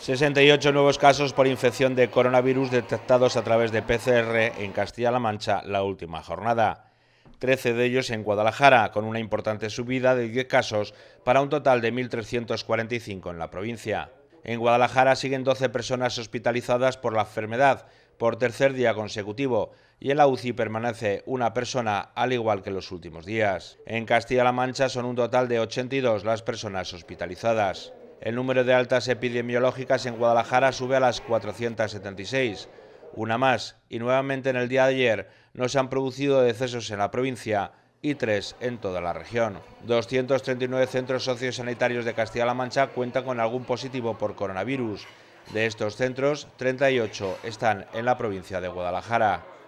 68 nuevos casos por infección de coronavirus detectados a través de PCR en Castilla-La Mancha la última jornada. 13 de ellos en Guadalajara, con una importante subida de 10 casos para un total de 1.345 en la provincia. En Guadalajara siguen 12 personas hospitalizadas por la enfermedad por tercer día consecutivo y en la UCI permanece una persona al igual que los últimos días. En Castilla-La Mancha son un total de 82 las personas hospitalizadas. El número de altas epidemiológicas en Guadalajara sube a las 476. Una más, y nuevamente en el día de ayer no se han producido decesos en la provincia y tres en toda la región. 239 centros sociosanitarios de Castilla-La Mancha cuentan con algún positivo por coronavirus. De estos centros, 38 están en la provincia de Guadalajara.